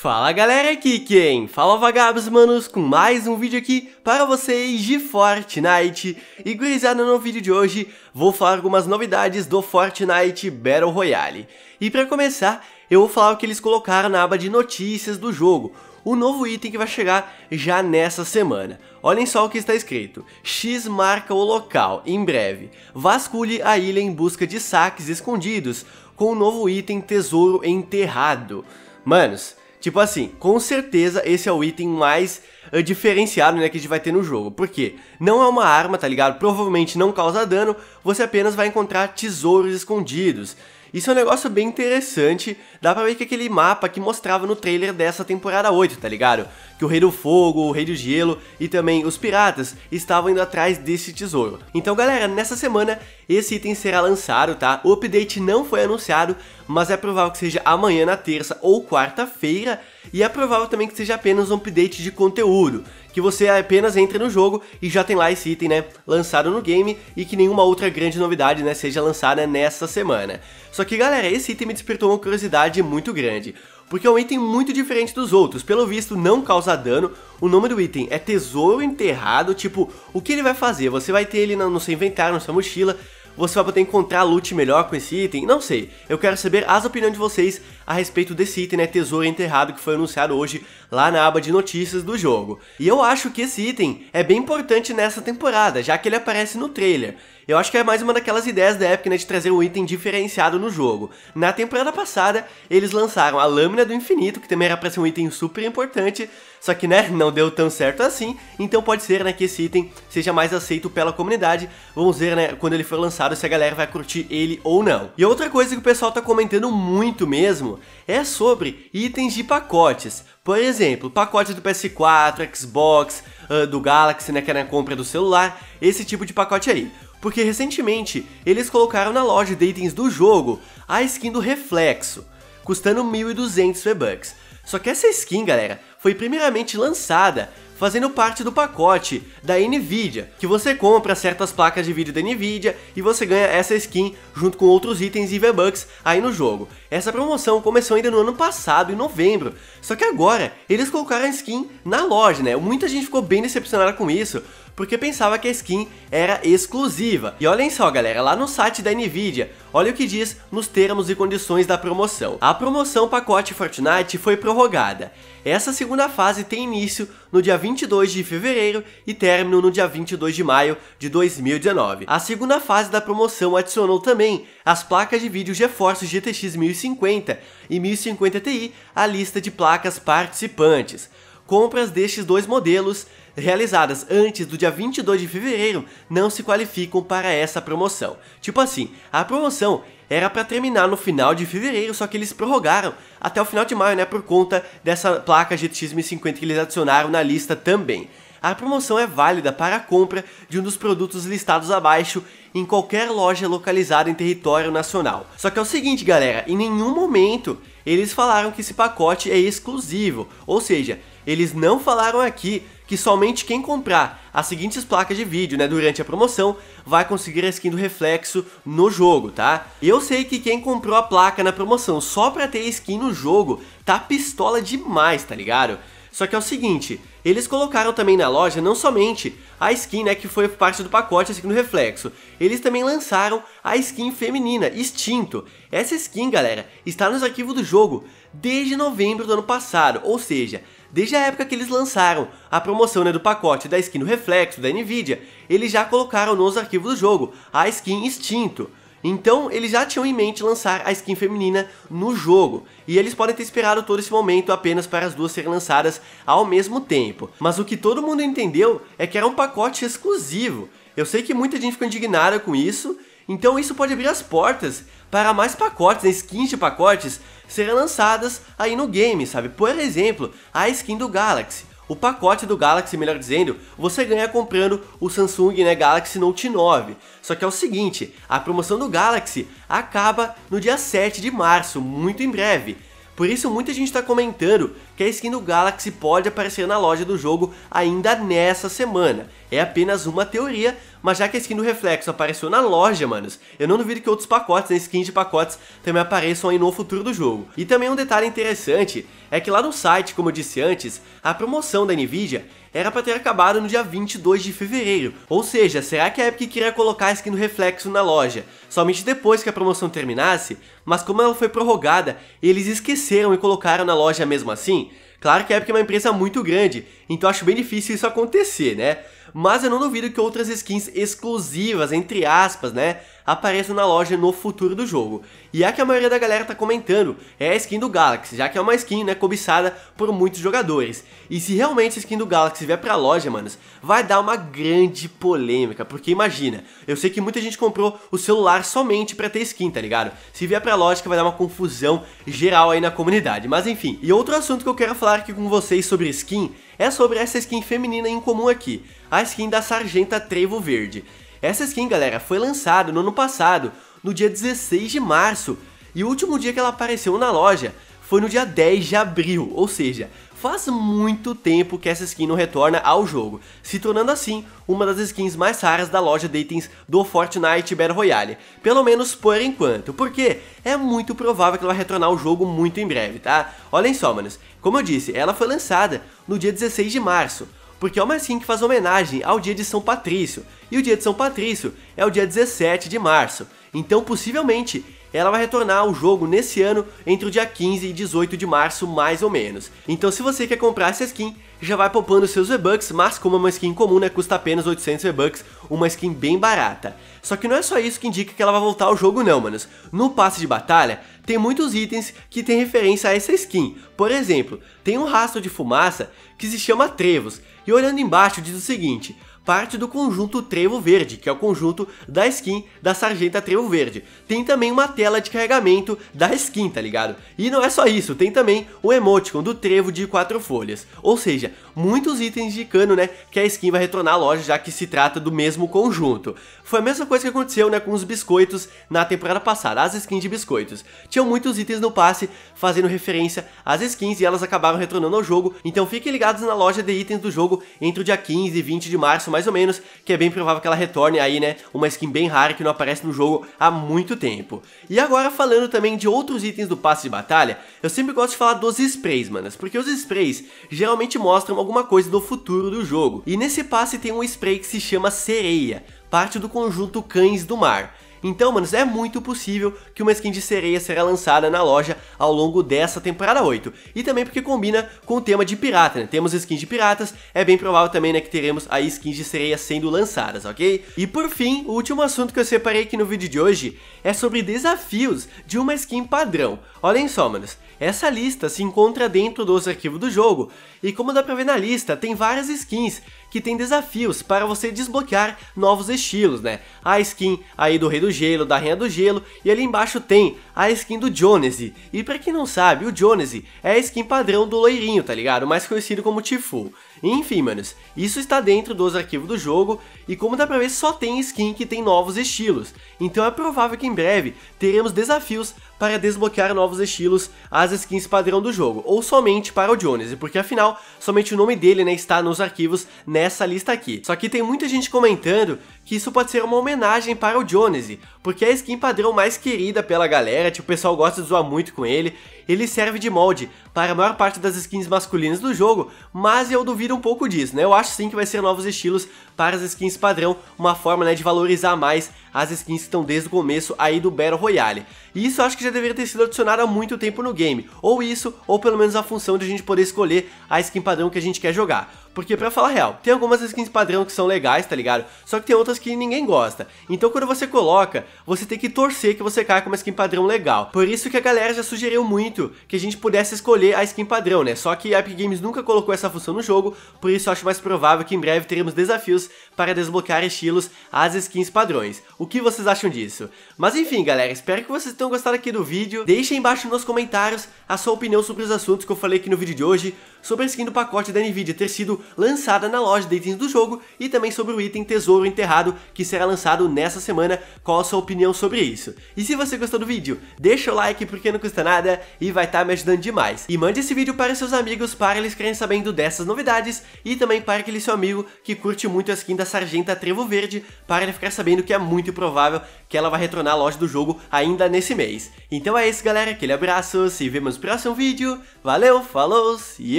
Fala galera, aqui quem? Fala vagabos manos com mais um vídeo aqui para vocês de Fortnite E gurizada no vídeo de hoje vou falar algumas novidades do Fortnite Battle Royale E para começar eu vou falar o que eles colocaram na aba de notícias do jogo o novo item que vai chegar já nessa semana. Olhem só o que está escrito: X marca o local, em breve. Vasculhe a ilha em busca de saques escondidos, com o novo item Tesouro Enterrado. Manos, Tipo assim, com certeza esse é o item mais uh, diferenciado, né, que a gente vai ter no jogo. Porque não é uma arma, tá ligado? Provavelmente não causa dano, você apenas vai encontrar tesouros escondidos. Isso é um negócio bem interessante, dá pra ver que aquele mapa que mostrava no trailer dessa temporada 8, tá ligado? Que o Rei do Fogo, o Rei do Gelo e também os piratas estavam indo atrás desse tesouro. Então galera, nessa semana esse item será lançado, tá? O update não foi anunciado, mas é provável que seja amanhã na terça ou quarta-feira, e é provável também que seja apenas um update de conteúdo, que você apenas entre no jogo e já tem lá esse item, né, lançado no game e que nenhuma outra grande novidade, né, seja lançada nesta semana. Só que, galera, esse item me despertou uma curiosidade muito grande porque é um item muito diferente dos outros, pelo visto não causa dano, o nome do item é tesouro enterrado, tipo, o que ele vai fazer? Você vai ter ele no seu inventário, na sua mochila, você vai poder encontrar loot melhor com esse item, não sei. Eu quero saber as opiniões de vocês a respeito desse item, né, tesouro enterrado que foi anunciado hoje lá na aba de notícias do jogo. E eu acho que esse item é bem importante nessa temporada, já que ele aparece no trailer. Eu acho que é mais uma daquelas ideias da Epic, né, de trazer um item diferenciado no jogo. Na temporada passada, eles lançaram a Lâmina do Infinito, que também era para ser um item super importante, só que, né, não deu tão certo assim, então pode ser, né, que esse item seja mais aceito pela comunidade. Vamos ver, né, quando ele for lançado, se a galera vai curtir ele ou não. E outra coisa que o pessoal tá comentando muito mesmo é sobre itens de pacotes. Por exemplo, pacote do PS4, Xbox, uh, do Galaxy, né, que era é a compra do celular, esse tipo de pacote aí porque recentemente eles colocaram na loja de itens do jogo a skin do Reflexo, custando 1.200 V-Bucks. Só que essa skin, galera, foi primeiramente lançada fazendo parte do pacote da Nvidia, que você compra certas placas de vídeo da Nvidia e você ganha essa skin junto com outros itens e V-Bucks aí no jogo. Essa promoção começou ainda no ano passado, em novembro, só que agora eles colocaram a skin na loja, né? Muita gente ficou bem decepcionada com isso, porque pensava que a skin era exclusiva. E olhem só, galera, lá no site da Nvidia, olha o que diz nos termos e condições da promoção. A promoção pacote Fortnite foi prorrogada. Essa segunda fase tem início no dia 22 de fevereiro e término no dia 22 de maio de 2019. A segunda fase da promoção adicionou também as placas de vídeo GeForce GTX 1050 e 1050 Ti à lista de placas participantes compras destes dois modelos realizadas antes do dia 22 de fevereiro não se qualificam para essa promoção. Tipo assim, a promoção era para terminar no final de fevereiro, só que eles prorrogaram até o final de maio, né, por conta dessa placa GTX 1050 que eles adicionaram na lista também. A promoção é válida para a compra de um dos produtos listados abaixo em qualquer loja localizada em território nacional. Só que é o seguinte, galera, em nenhum momento eles falaram que esse pacote é exclusivo, ou seja, eles não falaram aqui que somente quem comprar as seguintes placas de vídeo, né, durante a promoção, vai conseguir a skin do reflexo no jogo, tá? Eu sei que quem comprou a placa na promoção só pra ter skin no jogo, tá pistola demais, tá ligado? Só que é o seguinte, eles colocaram também na loja não somente a skin né, que foi parte do pacote, a skin do reflexo, eles também lançaram a skin feminina, extinto. Essa skin, galera, está nos arquivos do jogo desde novembro do ano passado, ou seja, Desde a época que eles lançaram a promoção né, do pacote da skin do Reflexo da Nvidia, eles já colocaram nos arquivos do jogo a skin Extinto. Então eles já tinham em mente lançar a skin feminina no jogo, e eles podem ter esperado todo esse momento apenas para as duas serem lançadas ao mesmo tempo. Mas o que todo mundo entendeu é que era um pacote exclusivo. Eu sei que muita gente ficou indignada com isso, então isso pode abrir as portas para mais pacotes, né? skins de pacotes serem lançadas aí no game, sabe? Por exemplo, a skin do Galaxy. O pacote do Galaxy, melhor dizendo, você ganha comprando o Samsung né, Galaxy Note 9. Só que é o seguinte, a promoção do Galaxy acaba no dia 7 de março, muito em breve. Por isso muita gente está comentando que a skin do Galaxy pode aparecer na loja do jogo ainda nessa semana. É apenas uma teoria, mas já que a skin do reflexo apareceu na loja, manos, eu não duvido que outros pacotes, né, skins de pacotes, também apareçam aí no futuro do jogo. E também um detalhe interessante é que lá no site, como eu disse antes, a promoção da Nvidia era para ter acabado no dia 22 de fevereiro. Ou seja, será que a Epic queria colocar a skin do reflexo na loja somente depois que a promoção terminasse? Mas como ela foi prorrogada, eles esqueceram e colocaram na loja mesmo assim? Claro que a Epic é uma empresa muito grande, então acho bem difícil isso acontecer, né? mas eu não duvido que outras skins exclusivas, entre aspas, né, apareçam na loja no futuro do jogo. E a que a maioria da galera tá comentando é a skin do Galaxy, já que é uma skin, né, cobiçada por muitos jogadores. E se realmente a skin do Galaxy vier pra loja, manos, vai dar uma grande polêmica, porque imagina, eu sei que muita gente comprou o celular somente pra ter skin, tá ligado? Se vier pra loja vai dar uma confusão geral aí na comunidade, mas enfim. E outro assunto que eu quero falar aqui com vocês sobre skin é sobre essa skin feminina em comum aqui, a skin da Sargenta Trevo Verde. Essa skin, galera, foi lançada no ano passado, no dia 16 de março, e o último dia que ela apareceu na loja foi no dia 10 de abril, ou seja, faz muito tempo que essa skin não retorna ao jogo, se tornando assim uma das skins mais raras da loja de itens do Fortnite Battle Royale, pelo menos por enquanto, porque é muito provável que ela vai retornar ao jogo muito em breve, tá? Olhem só, manos, como eu disse, ela foi lançada no dia 16 de março, porque é uma skin que faz homenagem ao dia de São Patrício, e o dia de São Patrício é o dia 17 de março. Então, possivelmente, ela vai retornar ao jogo nesse ano entre o dia 15 e 18 de março, mais ou menos. Então se você quer comprar essa skin, já vai poupando seus V-Bucks, mas como é uma skin comum, né, custa apenas 800 V-Bucks, uma skin bem barata. Só que não é só isso que indica que ela vai voltar ao jogo não, manos. No passe de batalha, tem muitos itens que tem referência a essa skin. Por exemplo, tem um rastro de fumaça que se chama Trevos, e olhando embaixo diz o seguinte, parte do conjunto Trevo Verde, que é o conjunto da skin da Sargenta Trevo Verde. Tem também uma tela de carregamento da skin, tá ligado? E não é só isso, tem também o emoticon do Trevo de quatro folhas. Ou seja, muitos itens de cano, né, que a skin vai retornar à loja, já que se trata do mesmo conjunto. Foi a mesma coisa que aconteceu, né, com os biscoitos na temporada passada, as skins de biscoitos. Tinham muitos itens no passe fazendo referência às skins e elas acabaram retornando ao jogo, então fiquem ligados na loja de itens do jogo entre o dia 15 e 20 de março, mais ou menos, que é bem provável que ela retorne aí, né, uma skin bem rara que não aparece no jogo há muito tempo. E agora falando também de outros itens do passe de batalha, eu sempre gosto de falar dos sprays, manas, porque os sprays geralmente mostram alguma coisa do futuro do jogo. E nesse passe tem um spray que se chama Sereia, parte do conjunto Cães do Mar. Então, manos, é muito possível que uma skin de sereia será lançada na loja ao longo dessa temporada 8. E também porque combina com o tema de pirata, né? Temos skins de piratas, é bem provável também, né, que teremos aí skins de sereia sendo lançadas, ok? E por fim, o último assunto que eu separei aqui no vídeo de hoje é sobre desafios de uma skin padrão. Olhem só, manos, essa lista se encontra dentro dos arquivos do jogo, e como dá pra ver na lista, tem várias skins, que tem desafios para você desbloquear novos estilos, né? A skin aí do Rei do Gelo, da Rainha do Gelo, e ali embaixo tem a skin do Jonesy. E para quem não sabe, o Jonesy é a skin padrão do loirinho, tá ligado? Mais conhecido como Tifu. Enfim, manos, isso está dentro dos arquivos do jogo e como dá pra ver, só tem skin que tem novos estilos. Então é provável que em breve teremos desafios para desbloquear novos estilos às skins padrão do jogo, ou somente para o Jones, porque afinal, somente o nome dele né, está nos arquivos nessa lista aqui. Só que tem muita gente comentando que isso pode ser uma homenagem para o Jones, porque é a skin padrão mais querida pela galera, tipo, o pessoal gosta de zoar muito com ele, ele serve de molde para a maior parte das skins masculinas do jogo, mas eu duvido um pouco disso, né? Eu acho sim que vai ser novos estilos para as skins padrão, uma forma né, de valorizar mais as skins que estão desde o começo aí do Battle Royale. E isso acho que já já deveria ter sido adicionada há muito tempo no game, ou isso, ou pelo menos a função de a gente poder escolher a skin padrão que a gente quer jogar. Porque, pra falar real, tem algumas skins padrão que são legais, tá ligado? Só que tem outras que ninguém gosta. Então, quando você coloca, você tem que torcer que você caia com uma skin padrão legal. Por isso que a galera já sugeriu muito que a gente pudesse escolher a skin padrão, né? Só que a Epic Games nunca colocou essa função no jogo, por isso acho mais provável que em breve teremos desafios para desbloquear estilos às skins padrões. O que vocês acham disso? Mas enfim, galera, espero que vocês tenham gostado aqui do vídeo. Deixem embaixo nos comentários a sua opinião sobre os assuntos que eu falei aqui no vídeo de hoje, sobre a skin do pacote da NVIDIA ter sido lançada na loja de itens do jogo, e também sobre o item Tesouro Enterrado, que será lançado nessa semana, qual a sua opinião sobre isso. E se você gostou do vídeo, deixa o like porque não custa nada e vai estar tá me ajudando demais. E mande esse vídeo para seus amigos para eles ficarem sabendo dessas novidades, e também para aquele seu amigo que curte muito a skin da Sargenta Trevo Verde, para ele ficar sabendo que é muito provável que ela vai retornar à loja do jogo ainda nesse mês. Então é isso galera, aquele abraço, se vemos no próximo vídeo, valeu, falou e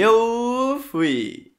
eu fui!